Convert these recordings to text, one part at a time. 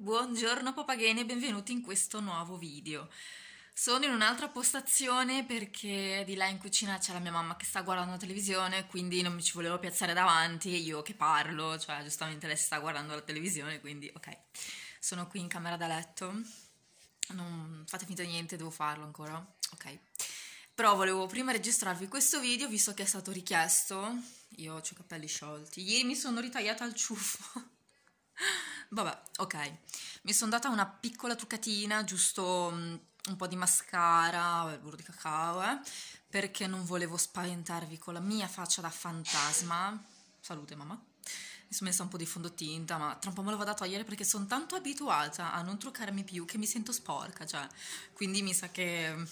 Buongiorno papagene e benvenuti in questo nuovo video. Sono in un'altra postazione perché di là in cucina c'è la mia mamma che sta guardando la televisione, quindi non mi ci volevo piazzare davanti io che parlo, cioè giustamente lei sta guardando la televisione, quindi ok. Sono qui in camera da letto. Non fate finta di niente, devo farlo ancora. Ok. Però volevo prima registrarvi questo video visto che è stato richiesto. Io ho i capelli sciolti. Ieri mi sono ritagliata al ciuffo. Vabbè, ok. Mi sono data una piccola truccatina, giusto mm, un po' di mascara, il burro di cacao, eh, perché non volevo spaventarvi con la mia faccia da fantasma. Salute mamma. Mi sono messa un po' di fondotinta, ma tra un po' me lo vado a togliere perché sono tanto abituata a non truccarmi più che mi sento sporca, cioè. Quindi mi sa che mm,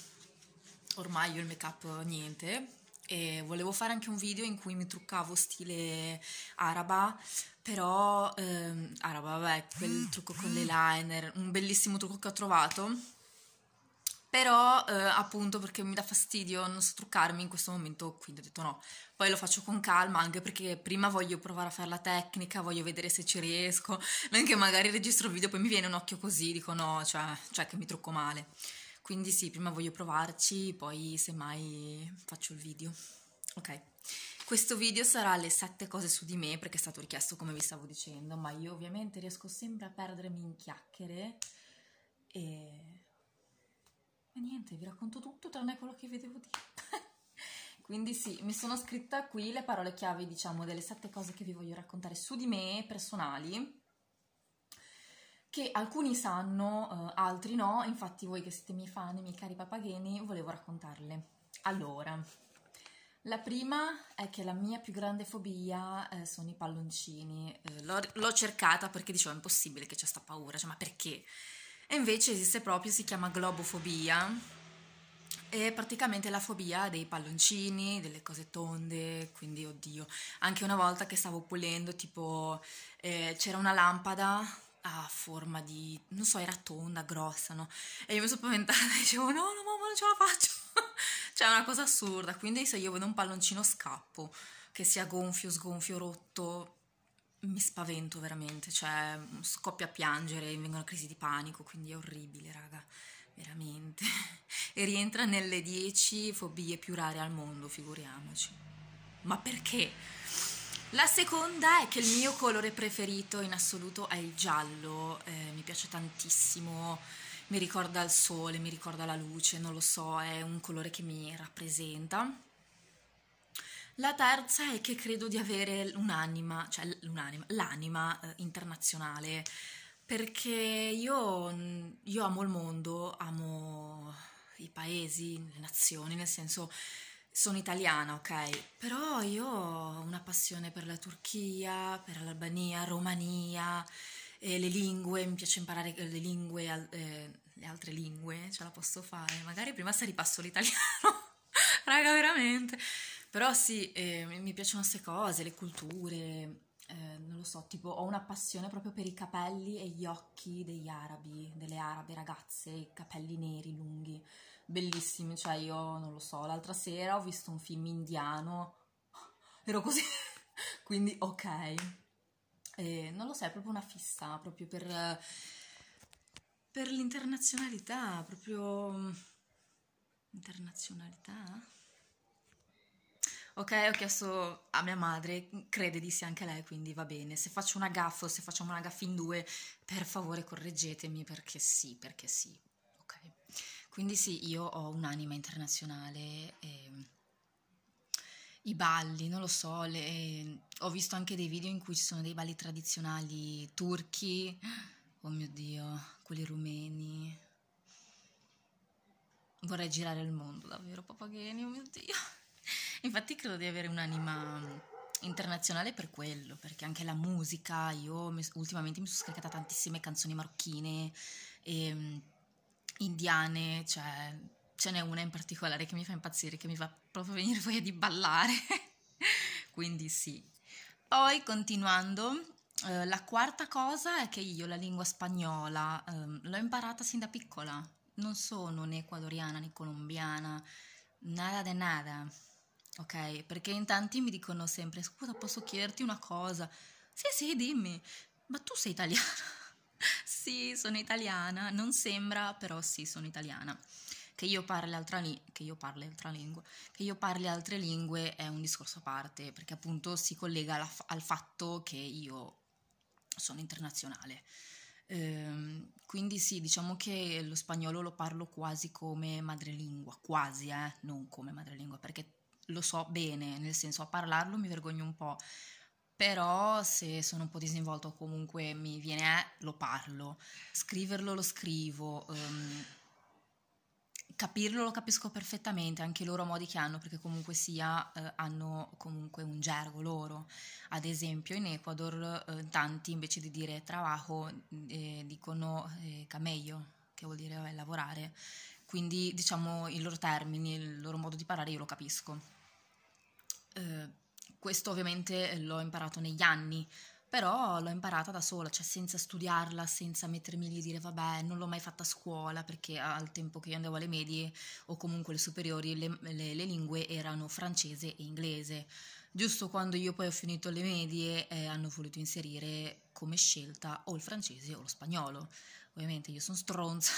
ormai io il make-up niente, e volevo fare anche un video in cui mi truccavo stile araba, però ehm, araba, vabbè, quel mm. trucco con le liner, un bellissimo trucco che ho trovato. Però eh, appunto perché mi dà fastidio non so truccarmi in questo momento, quindi ho detto no. Poi lo faccio con calma anche perché prima voglio provare a fare la tecnica, voglio vedere se ci riesco. Non che magari registro il video poi mi viene un occhio così, dico no, cioè, cioè che mi trucco male. Quindi sì, prima voglio provarci, poi semmai faccio il video. Ok, questo video sarà le sette cose su di me perché è stato richiesto come vi stavo dicendo, ma io ovviamente riesco sempre a perdermi in chiacchiere e... e niente, vi racconto tutto tranne quello che vi devo dire. Quindi sì, mi sono scritta qui le parole chiave, diciamo, delle sette cose che vi voglio raccontare su di me, personali, che alcuni sanno, eh, altri no, infatti voi che siete miei fan, miei cari papagheni, volevo raccontarle. Allora, la prima è che la mia più grande fobia eh, sono i palloncini. Eh, l'ho, cercata perché dicevo è impossibile che c'è sta paura, cioè ma perché? E invece esiste proprio, si chiama globofobia. È praticamente la fobia dei palloncini, delle cose tonde, quindi oddio. Anche una volta che stavo pulendo, tipo eh, c'era una lampada a forma di, non so, era tonda, grossa, no? E io mi sono spaventata e dicevo, no, no, mamma, non ce la faccio. cioè, è una cosa assurda. Quindi se io vedo un palloncino scappo, che sia gonfio, sgonfio, rotto, mi spavento veramente. Cioè, scoppio a piangere, mi vengono crisi di panico, quindi è orribile, raga. Veramente. e rientra nelle 10 fobie più rare al mondo, figuriamoci. Ma perché? La seconda è che il mio colore preferito in assoluto è il giallo, eh, mi piace tantissimo, mi ricorda il sole, mi ricorda la luce, non lo so, è un colore che mi rappresenta. La terza è che credo di avere un'anima, cioè un'anima, l'anima eh, internazionale, perché io, io amo il mondo, amo i paesi, le nazioni, nel senso sono italiana, ok? Però io ho una passione per la Turchia, per l'Albania, Romania, eh, le lingue, mi piace imparare eh, le lingue, eh, le altre lingue, ce la posso fare. Magari prima se ripasso l'italiano, raga, veramente. Però sì, eh, mi piacciono queste cose, le culture, eh, non lo so, tipo ho una passione proprio per i capelli e gli occhi degli arabi, delle arabe ragazze, i capelli neri lunghi bellissimi, cioè io non lo so, l'altra sera ho visto un film indiano, ero così, quindi ok, e non lo so, è proprio una fissa, proprio per, per l'internazionalità, proprio internazionalità. Ok, ho chiesto a mia madre, crede di sì anche lei, quindi va bene. Se faccio una gaffa o se facciamo una gaffa in due, per favore correggetemi perché sì, perché sì, quindi sì, io ho un'anima internazionale, ehm, i balli, non lo so, le, ehm, ho visto anche dei video in cui ci sono dei balli tradizionali turchi, oh mio Dio, quelli rumeni. Vorrei girare il mondo davvero, Papageni, oh mio Dio. Infatti credo di avere un'anima internazionale per quello, perché anche la musica, io mi, ultimamente mi sono scaricata tantissime canzoni marocchine e ehm, indiane, cioè ce n'è una in particolare che mi fa impazzire, che mi fa proprio venire voglia di ballare, quindi sì. Poi continuando, eh, la quarta cosa è che io la lingua spagnola eh, l'ho imparata sin da piccola, non sono né ecuadoriana né colombiana, nada de nada, ok? Perché in tanti mi dicono sempre, scusa posso chiederti una cosa? Sì sì dimmi, ma tu sei italiana? sì, sono italiana, non sembra, però sì, sono italiana. Che io, li- che io parli altra lingua, che io parli altre lingue è un discorso a parte, perché appunto si collega f- al fatto che io sono internazionale. Ehm, quindi sì, diciamo che lo spagnolo lo parlo quasi come madrelingua, quasi, eh, non come madrelingua, perché lo so bene, nel senso a parlarlo mi vergogno un po', però se sono un po' disinvolto o comunque mi viene, eh, lo parlo, scriverlo lo scrivo, um, capirlo lo capisco perfettamente, anche i loro modi che hanno, perché comunque sia eh, hanno comunque un gergo loro. Ad esempio in Ecuador eh, tanti invece di dire trabajo mm, eh, dicono eh, camello, che vuol dire lavorare, quindi diciamo i loro termini, il loro modo di parlare io lo capisco eh, questo ovviamente eh, l'ho imparato negli anni, però l'ho imparata da sola, cioè senza studiarla, senza mettermi lì e dire vabbè, non l'ho mai fatta a scuola perché al tempo che io andavo alle medie o comunque alle superiori le, le, le lingue erano francese e inglese. Giusto quando io poi ho finito le medie eh, hanno voluto inserire come scelta o il francese o lo spagnolo. Ovviamente io sono stronza,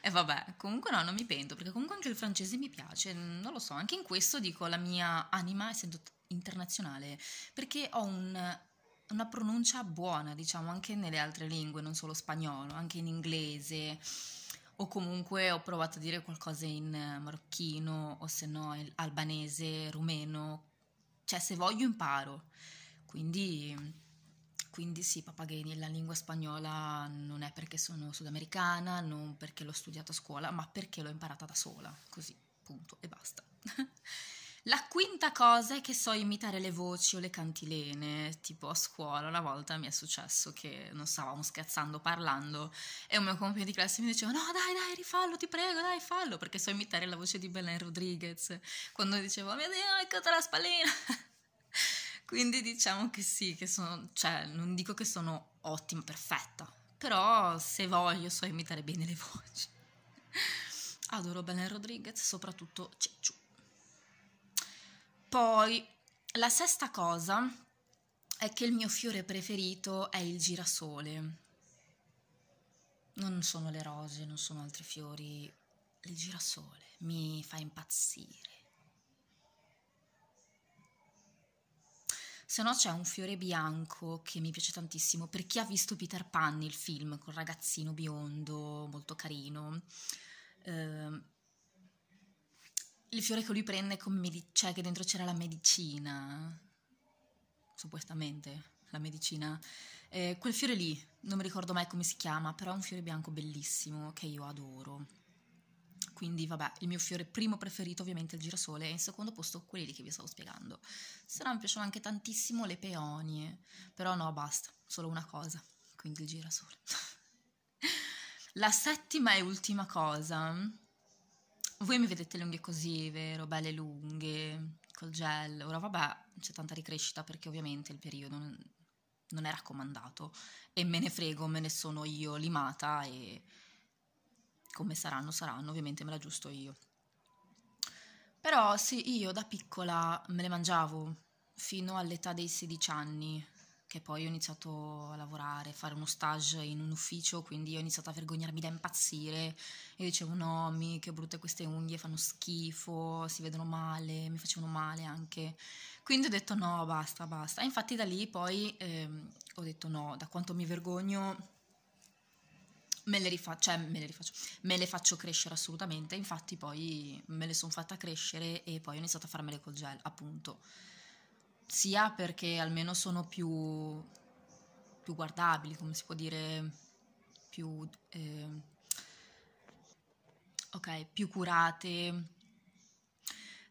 e vabbè, comunque no, non mi pento, perché comunque anche il francese mi piace, non lo so, anche in questo dico la mia anima essendo internazionale, perché ho un, una pronuncia buona, diciamo, anche nelle altre lingue, non solo spagnolo, anche in inglese, o comunque ho provato a dire qualcosa in eh, marocchino, o se no albanese, rumeno, cioè se voglio imparo, quindi quindi sì, Papagani, la lingua spagnola non è perché sono sudamericana, non perché l'ho studiata a scuola, ma perché l'ho imparata da sola, così, punto e basta. La quinta cosa è che so imitare le voci o le cantilene, tipo a scuola una volta mi è successo che non stavamo scherzando parlando e un mio compagno di classe mi diceva no dai dai rifallo ti prego dai fallo perché so imitare la voce di Belen Rodriguez quando dicevo mi devo la spallina Quindi diciamo che sì, che sono, cioè, non dico che sono ottima, perfetta, però se voglio so imitare bene le voci. Adoro Belen Rodriguez, soprattutto Cecciu. Poi, la sesta cosa è che il mio fiore preferito è il girasole. Non sono le rose, non sono altri fiori, il girasole mi fa impazzire. Se no c'è un fiore bianco che mi piace tantissimo, per chi ha visto Peter Pan, il film, col ragazzino biondo, molto carino. Eh, il fiore che lui prende con medic- cioè che dentro c'era la medicina, supposta,mente la medicina. Eh, quel fiore lì, non mi ricordo mai come si chiama, però è un fiore bianco bellissimo che io adoro quindi vabbè, il mio fiore primo preferito ovviamente è il girasole e in secondo posto quelli che vi stavo spiegando. Se no mi piacciono anche tantissimo le peonie, però no, basta, solo una cosa, quindi il girasole. La settima e ultima cosa. Voi mi vedete le unghie così, vero? Belle lunghe, col gel. Ora vabbè, c'è tanta ricrescita perché ovviamente il periodo non, non è raccomandato e me ne frego, me ne sono io limata e come saranno saranno, ovviamente me la giusto io. Però sì, io da piccola me le mangiavo fino all'età dei 16 anni, che poi ho iniziato a lavorare, a fare uno stage in un ufficio, quindi ho iniziato a vergognarmi da impazzire e dicevo no, mi che brutte queste unghie, fanno schifo, si vedono male, mi facevano male anche. Quindi ho detto no, basta, basta. infatti da lì poi ehm, ho detto no, da quanto mi vergogno Me le, rifa- cioè me le rifaccio, me le faccio crescere assolutamente, infatti poi me le sono fatta crescere e poi ho iniziato a farmele col gel, appunto. Sia perché almeno sono più, più guardabili, come si può dire, più, eh, okay, più curate,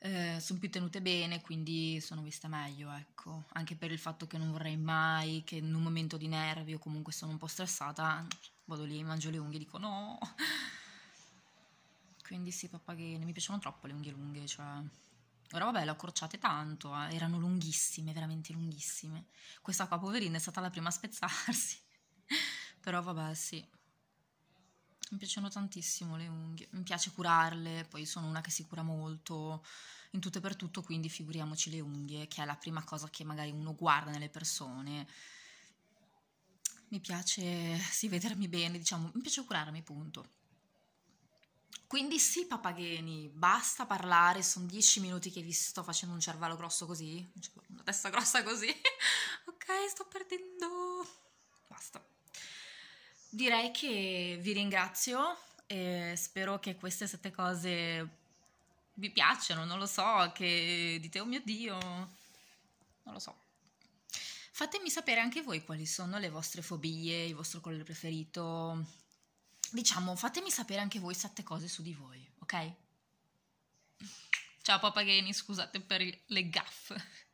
eh, sono più tenute bene, quindi sono vista meglio, ecco, anche per il fatto che non vorrei mai che in un momento di nervi o comunque sono un po' stressata, vado lì, mangio le unghie e dico no. Quindi sì, pappagalli, mi piacciono troppo le unghie lunghe, cioè Ora vabbè, le ho accorciate tanto, eh. erano lunghissime, veramente lunghissime. Questa qua, poverina, è stata la prima a spezzarsi. Però vabbè, sì. Mi piacciono tantissimo le unghie, mi piace curarle, poi sono una che si cura molto in tutto e per tutto, quindi figuriamoci le unghie, che è la prima cosa che magari uno guarda nelle persone. Mi piace sì, vedermi bene, diciamo, mi piace curarmi, punto. Quindi sì, papagheni, basta parlare, sono dieci minuti che vi sto facendo un cervello grosso così, una testa grossa così. ok, sto perdendo. Basta direi che vi ringrazio e spero che queste sette cose vi piacciono, non lo so, che dite oh mio Dio, non lo so. Fatemi sapere anche voi quali sono le vostre fobie, il vostro colore preferito. Diciamo, fatemi sapere anche voi sette cose su di voi, ok? Ciao papagani, scusate per le gaffe.